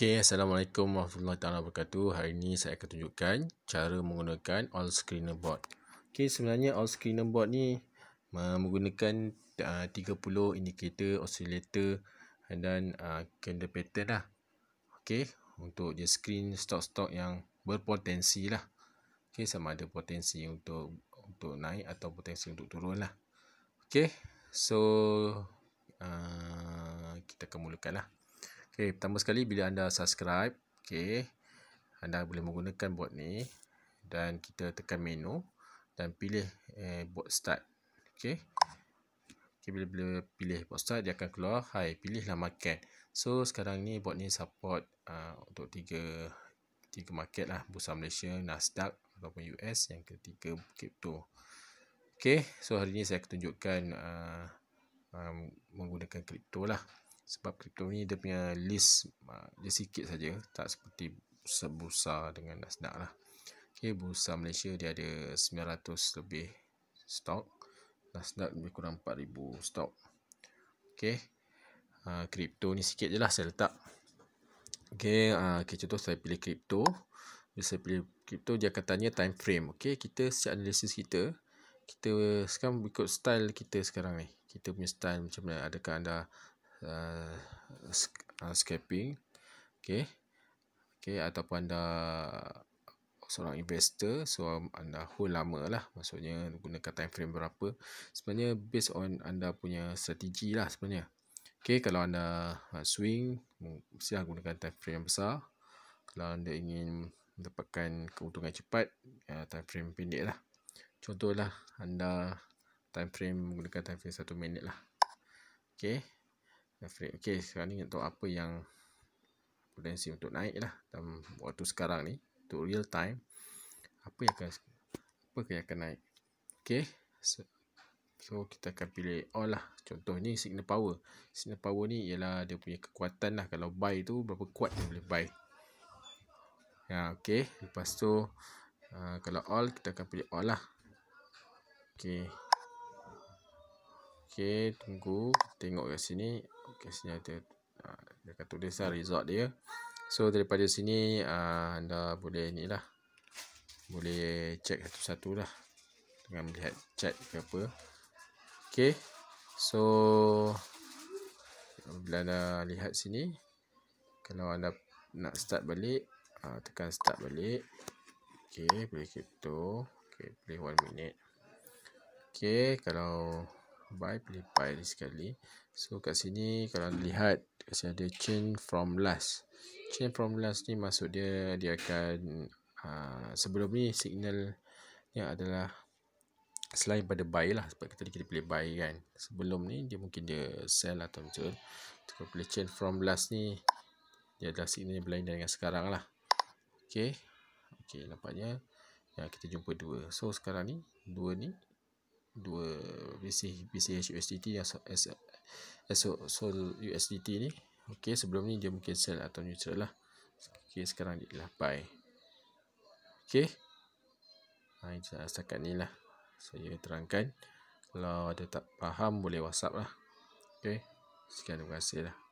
Okay, Assalamualaikum warahmatullahi wabarakatuh Hari ini saya akan tunjukkan cara menggunakan All Screen Board Okey, sebenarnya All Screen Board ni menggunakan ah, uh, 30 indicator oscillator dan uh, candle pattern lah Okey, untuk dia screen stock-stock yang berpotensi lah Okey, sama ada potensi untuk untuk naik atau potensi untuk turun lah Okey, so uh, kita akan mulakan lah Okay, pertama sekali bila anda subscribe, okay, anda boleh menggunakan bot ni dan kita tekan menu dan pilih eh, bot start. Okay. Okay, bila, bila pilih bot start, dia akan keluar. Hai, pilihlah market. So, sekarang ni bot ni support uh, untuk tiga tiga market lah. Bursa Malaysia, Nasdaq ataupun US yang ketiga crypto. Okay, so hari ni saya tunjukkan uh, um, menggunakan crypto lah sebab kripto ni dia punya list dia sikit saja tak seperti sebusa dengan Nasdaq lah. Okey, Bursa Malaysia dia ada 900 lebih stok. Nasdaq lebih kurang 4000 stok. Okey. Uh, ha, ni sikit je lah saya letak. Okey, uh, ha, okay, contoh saya pilih kripto. Bila saya pilih kripto, dia akan tanya time frame. Okey, kita setiap analisis kita, kita sekarang ikut style kita sekarang ni. Kita punya style macam mana? Adakah anda Uh, uh, scalping okay okay ataupun anda seorang investor so um, anda hold lama lah maksudnya gunakan time frame berapa sebenarnya based on anda punya strategi lah sebenarnya okay kalau anda uh, swing mesti gunakan time frame yang besar kalau anda ingin mendapatkan keuntungan cepat uh, time frame pendek lah contohlah anda time frame gunakan time frame 1 minit lah okay afraid. Okay, sekarang ni untuk apa yang potensi untuk naik lah dalam waktu sekarang ni, untuk real time, apa yang akan apa yang akan naik? Okay, so, so kita akan pilih all lah. Contoh ni signal power. Signal power ni ialah dia punya kekuatan lah. Kalau buy tu, berapa kuat dia boleh buy. Ya, okay. Lepas tu, uh, kalau all, kita akan pilih all lah. Okay. Okay, tunggu. Tengok kat sini podcastnya dia, ah, dia kata tulis lah result dia So daripada sini uh, anda boleh ni lah Boleh check satu-satu lah Dengan melihat chat ke apa Okay So Bila anda lihat sini Kalau anda nak start balik uh, Tekan start balik Okay boleh ketuk Okay boleh one minute. Okay kalau buy pelipai ni sekali so kat sini kalau lihat kasi ada chain from last chain from last ni maksud dia dia akan uh, sebelum ni signal yang adalah selain pada buy lah sebab kita kita boleh buy kan sebelum ni dia mungkin dia sell atau macam tu kalau boleh chain from last ni dia adalah signal yang berlainan dengan sekarang lah ok ok nampaknya ya, kita jumpa dua so sekarang ni dua ni dua BCH BCH USDT yang SOL so, USDT ni okey sebelum ni dia mungkin sell atau neutral lah okey sekarang dia lah buy okey ha itu setakat ni lah saya terangkan kalau ada tak faham boleh whatsapp lah okey sekian terima kasih lah